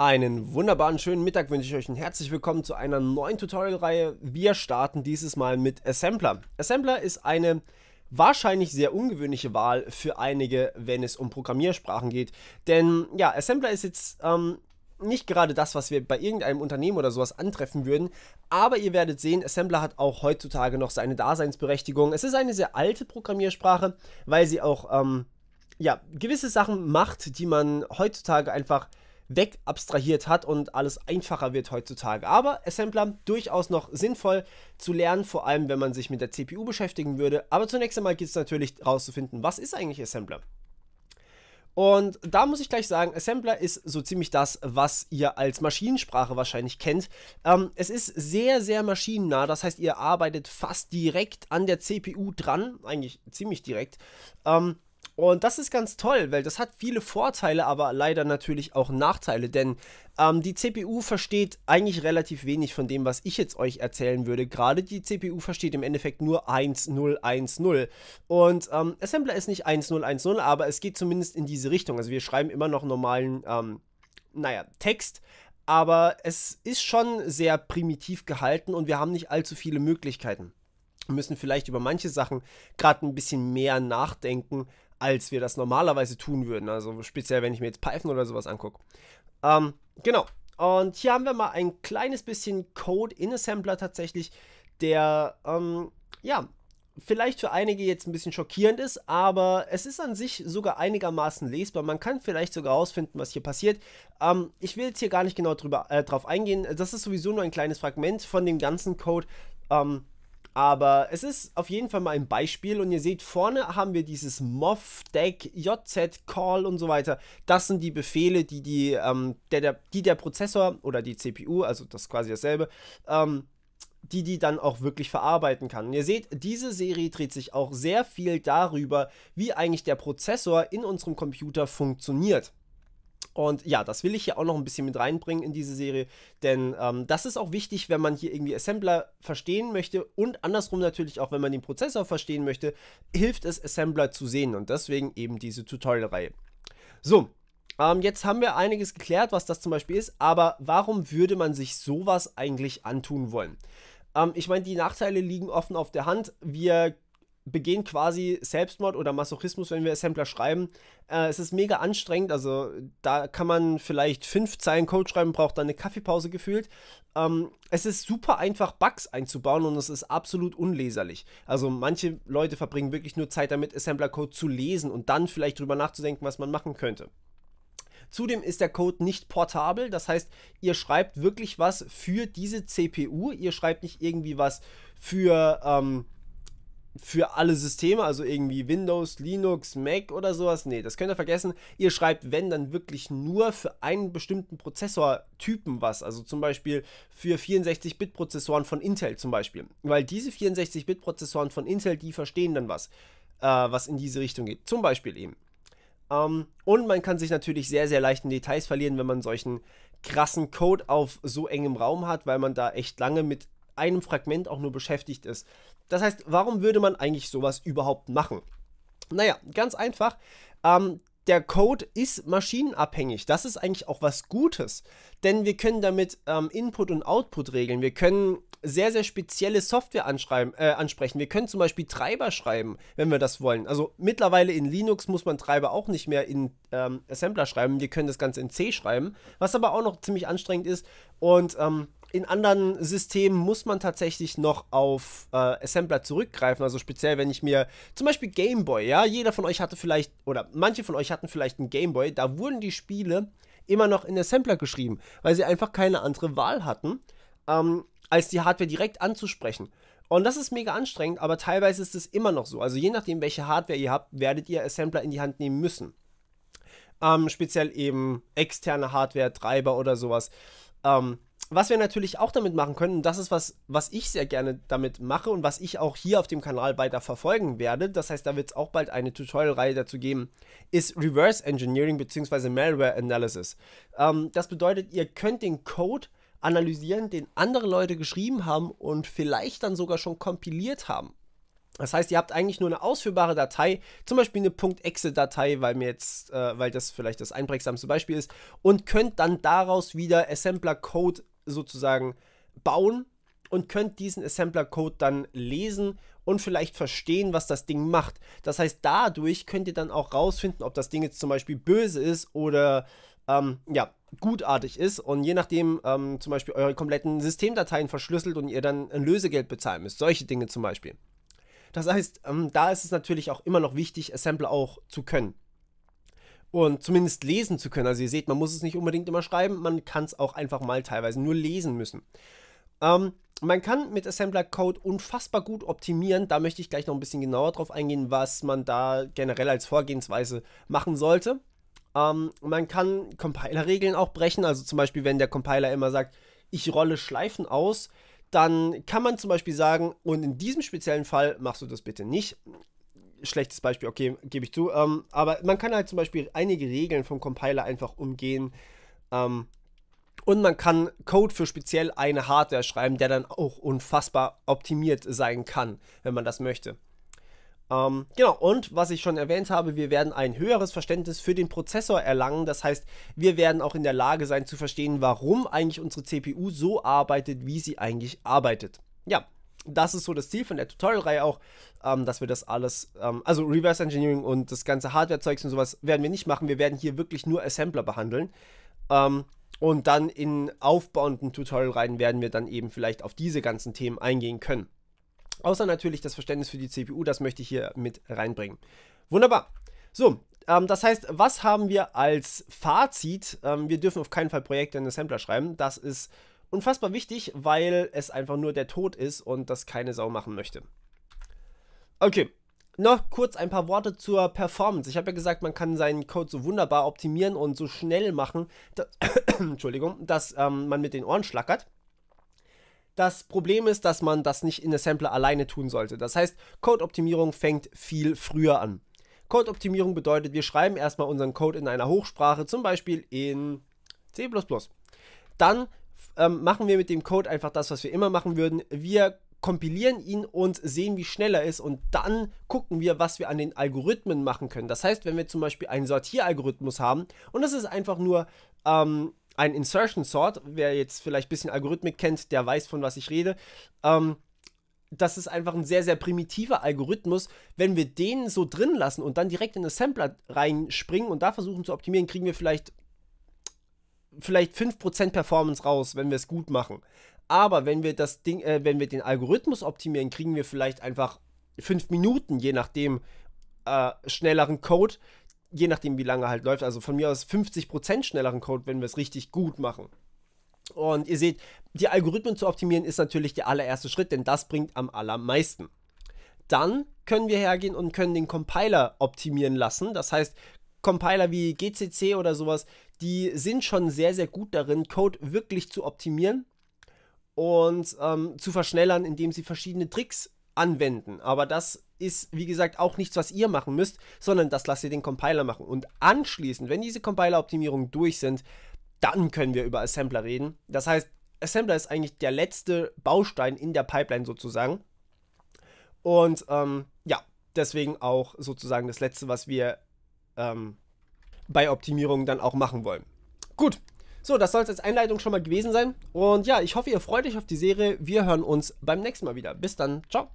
Einen wunderbaren schönen Mittag wünsche ich euch und herzlich willkommen zu einer neuen Tutorial-Reihe. Wir starten dieses Mal mit Assembler. Assembler ist eine wahrscheinlich sehr ungewöhnliche Wahl für einige, wenn es um Programmiersprachen geht. Denn ja, Assembler ist jetzt ähm, nicht gerade das, was wir bei irgendeinem Unternehmen oder sowas antreffen würden, aber ihr werdet sehen, Assembler hat auch heutzutage noch seine Daseinsberechtigung. Es ist eine sehr alte Programmiersprache, weil sie auch ähm, ja, gewisse Sachen macht, die man heutzutage einfach wegabstrahiert hat und alles einfacher wird heutzutage. Aber Assembler durchaus noch sinnvoll zu lernen, vor allem wenn man sich mit der CPU beschäftigen würde. Aber zunächst einmal geht es natürlich herauszufinden, was ist eigentlich Assembler? Und da muss ich gleich sagen, Assembler ist so ziemlich das, was ihr als Maschinensprache wahrscheinlich kennt. Ähm, es ist sehr, sehr maschinennah, das heißt, ihr arbeitet fast direkt an der CPU dran, eigentlich ziemlich direkt. Ähm, und das ist ganz toll, weil das hat viele Vorteile, aber leider natürlich auch Nachteile, denn ähm, die CPU versteht eigentlich relativ wenig von dem, was ich jetzt euch erzählen würde. Gerade die CPU versteht im Endeffekt nur 1010. Und ähm, Assembler ist nicht 1010, aber es geht zumindest in diese Richtung. Also wir schreiben immer noch normalen, ähm, naja, Text, aber es ist schon sehr primitiv gehalten und wir haben nicht allzu viele Möglichkeiten. Wir müssen vielleicht über manche Sachen gerade ein bisschen mehr nachdenken, als wir das normalerweise tun würden. Also speziell, wenn ich mir jetzt Python oder sowas angucke. Ähm, genau. Und hier haben wir mal ein kleines bisschen Code in Assembler tatsächlich, der, ähm, ja, vielleicht für einige jetzt ein bisschen schockierend ist, aber es ist an sich sogar einigermaßen lesbar. Man kann vielleicht sogar herausfinden, was hier passiert. Ähm, ich will jetzt hier gar nicht genau drüber, äh, drauf eingehen. Das ist sowieso nur ein kleines Fragment von dem ganzen Code. Ähm, aber es ist auf jeden Fall mal ein Beispiel und ihr seht, vorne haben wir dieses Moff, Deck, JZ, Call und so weiter. Das sind die Befehle, die, die, ähm, der, der, die der Prozessor oder die CPU, also das ist quasi dasselbe, ähm, die die dann auch wirklich verarbeiten kann. Und ihr seht, diese Serie dreht sich auch sehr viel darüber, wie eigentlich der Prozessor in unserem Computer funktioniert. Und ja, das will ich hier auch noch ein bisschen mit reinbringen in diese Serie, denn ähm, das ist auch wichtig, wenn man hier irgendwie Assembler verstehen möchte und andersrum natürlich auch, wenn man den Prozessor verstehen möchte, hilft es, Assembler zu sehen und deswegen eben diese Tutorial-Reihe. So, ähm, jetzt haben wir einiges geklärt, was das zum Beispiel ist, aber warum würde man sich sowas eigentlich antun wollen? Ähm, ich meine, die Nachteile liegen offen auf der Hand. Wir begehen quasi Selbstmord oder Masochismus, wenn wir Assembler schreiben. Äh, es ist mega anstrengend, also da kann man vielleicht fünf Zeilen Code schreiben, braucht dann eine Kaffeepause gefühlt. Ähm, es ist super einfach, Bugs einzubauen und es ist absolut unleserlich. Also manche Leute verbringen wirklich nur Zeit damit, Assembler-Code zu lesen und dann vielleicht drüber nachzudenken, was man machen könnte. Zudem ist der Code nicht portabel, das heißt, ihr schreibt wirklich was für diese CPU, ihr schreibt nicht irgendwie was für... Ähm, für alle Systeme, also irgendwie Windows, Linux, Mac oder sowas. Nee, das könnt ihr vergessen. Ihr schreibt, wenn, dann wirklich nur für einen bestimmten Prozessortypen was. Also zum Beispiel für 64-Bit-Prozessoren von Intel zum Beispiel. Weil diese 64-Bit-Prozessoren von Intel, die verstehen dann was, äh, was in diese Richtung geht. Zum Beispiel eben. Ähm, und man kann sich natürlich sehr, sehr leicht in Details verlieren, wenn man solchen krassen Code auf so engem Raum hat, weil man da echt lange mit einem Fragment auch nur beschäftigt ist. Das heißt, warum würde man eigentlich sowas überhaupt machen? Naja, ganz einfach. Ähm, der Code ist maschinenabhängig. Das ist eigentlich auch was Gutes, denn wir können damit ähm, Input und Output regeln. Wir können sehr, sehr spezielle Software äh, ansprechen. Wir können zum Beispiel Treiber schreiben, wenn wir das wollen. Also mittlerweile in Linux muss man Treiber auch nicht mehr in ähm, Assembler schreiben. Wir können das Ganze in C schreiben, was aber auch noch ziemlich anstrengend ist. Und ähm, in anderen Systemen muss man tatsächlich noch auf äh, Assembler zurückgreifen. Also speziell, wenn ich mir zum Beispiel Gameboy, ja, jeder von euch hatte vielleicht, oder manche von euch hatten vielleicht einen Gameboy, da wurden die Spiele immer noch in Assembler geschrieben, weil sie einfach keine andere Wahl hatten, ähm, als die Hardware direkt anzusprechen. Und das ist mega anstrengend, aber teilweise ist es immer noch so. Also je nachdem, welche Hardware ihr habt, werdet ihr Assembler in die Hand nehmen müssen. Ähm, speziell eben externe Hardware, Treiber oder sowas. Ähm, was wir natürlich auch damit machen können, und das ist was, was ich sehr gerne damit mache und was ich auch hier auf dem Kanal weiter verfolgen werde, das heißt, da wird es auch bald eine Tutorial-Reihe dazu geben, ist Reverse Engineering bzw. Malware Analysis. Ähm, das bedeutet, ihr könnt den Code analysieren, den andere Leute geschrieben haben und vielleicht dann sogar schon kompiliert haben. Das heißt, ihr habt eigentlich nur eine ausführbare Datei, zum Beispiel eine .exe-Datei, weil mir jetzt, äh, weil das vielleicht das einprägsamste Beispiel ist, und könnt dann daraus wieder Assembler-Code sozusagen bauen und könnt diesen Assembler-Code dann lesen und vielleicht verstehen, was das Ding macht. Das heißt, dadurch könnt ihr dann auch rausfinden, ob das Ding jetzt zum Beispiel böse ist oder ähm, ja, gutartig ist und je nachdem ähm, zum Beispiel eure kompletten Systemdateien verschlüsselt und ihr dann ein Lösegeld bezahlen müsst. Solche Dinge zum Beispiel. Das heißt, ähm, da ist es natürlich auch immer noch wichtig, Assembler auch zu können und zumindest lesen zu können. Also ihr seht, man muss es nicht unbedingt immer schreiben, man kann es auch einfach mal teilweise nur lesen müssen. Ähm, man kann mit Assembler Code unfassbar gut optimieren. Da möchte ich gleich noch ein bisschen genauer drauf eingehen, was man da generell als Vorgehensweise machen sollte. Ähm, man kann Compiler-Regeln auch brechen. Also zum Beispiel, wenn der Compiler immer sagt, ich rolle Schleifen aus, dann kann man zum Beispiel sagen, und in diesem speziellen Fall machst du das bitte nicht schlechtes Beispiel, okay, gebe ich zu. Ähm, aber man kann halt zum Beispiel einige Regeln vom Compiler einfach umgehen. Ähm, und man kann Code für speziell eine Hardware schreiben, der dann auch unfassbar optimiert sein kann, wenn man das möchte. Ähm, genau, und was ich schon erwähnt habe, wir werden ein höheres Verständnis für den Prozessor erlangen. Das heißt, wir werden auch in der Lage sein zu verstehen, warum eigentlich unsere CPU so arbeitet, wie sie eigentlich arbeitet. Ja, das ist so das Ziel von der Tutorial-Reihe auch, ähm, dass wir das alles, ähm, also Reverse Engineering und das ganze Hardware-Zeugs und sowas werden wir nicht machen. Wir werden hier wirklich nur Assembler behandeln. Ähm, und dann in aufbauenden Tutorial-Reihen werden wir dann eben vielleicht auf diese ganzen Themen eingehen können. Außer natürlich das Verständnis für die CPU, das möchte ich hier mit reinbringen. Wunderbar. So, ähm, das heißt, was haben wir als Fazit? Ähm, wir dürfen auf keinen Fall Projekte in Assembler schreiben. Das ist Unfassbar wichtig, weil es einfach nur der Tod ist und das keine Sau machen möchte. Okay, noch kurz ein paar Worte zur Performance. Ich habe ja gesagt, man kann seinen Code so wunderbar optimieren und so schnell machen, dass, Entschuldigung, dass ähm, man mit den Ohren schlackert. Das Problem ist, dass man das nicht in der Sampler alleine tun sollte. Das heißt, Code-Optimierung fängt viel früher an. Code-Optimierung bedeutet, wir schreiben erstmal unseren Code in einer Hochsprache, zum Beispiel in C++. Dann ähm, machen wir mit dem Code einfach das, was wir immer machen würden. Wir kompilieren ihn und sehen, wie schnell er ist und dann gucken wir, was wir an den Algorithmen machen können. Das heißt, wenn wir zum Beispiel einen Sortieralgorithmus haben und das ist einfach nur ähm, ein Insertion Sort, wer jetzt vielleicht ein bisschen Algorithmik kennt, der weiß, von was ich rede, ähm, das ist einfach ein sehr, sehr primitiver Algorithmus. Wenn wir den so drin lassen und dann direkt in den Sampler reinspringen und da versuchen zu optimieren, kriegen wir vielleicht vielleicht 5% Performance raus, wenn wir es gut machen. Aber wenn wir das Ding, äh, wenn wir den Algorithmus optimieren, kriegen wir vielleicht einfach 5 Minuten, je nachdem, äh, schnelleren Code, je nachdem, wie lange halt läuft. Also von mir aus 50% schnelleren Code, wenn wir es richtig gut machen. Und ihr seht, die Algorithmen zu optimieren ist natürlich der allererste Schritt, denn das bringt am allermeisten. Dann können wir hergehen und können den Compiler optimieren lassen. Das heißt, Compiler wie GCC oder sowas, die sind schon sehr, sehr gut darin, Code wirklich zu optimieren und ähm, zu verschnellern, indem sie verschiedene Tricks anwenden. Aber das ist, wie gesagt, auch nichts, was ihr machen müsst, sondern das lasst ihr den Compiler machen. Und anschließend, wenn diese Compiler-Optimierungen durch sind, dann können wir über Assembler reden. Das heißt, Assembler ist eigentlich der letzte Baustein in der Pipeline sozusagen. Und ähm, ja, deswegen auch sozusagen das letzte, was wir ähm, bei Optimierungen dann auch machen wollen. Gut, so, das soll es als Einleitung schon mal gewesen sein. Und ja, ich hoffe, ihr freut euch auf die Serie. Wir hören uns beim nächsten Mal wieder. Bis dann, ciao.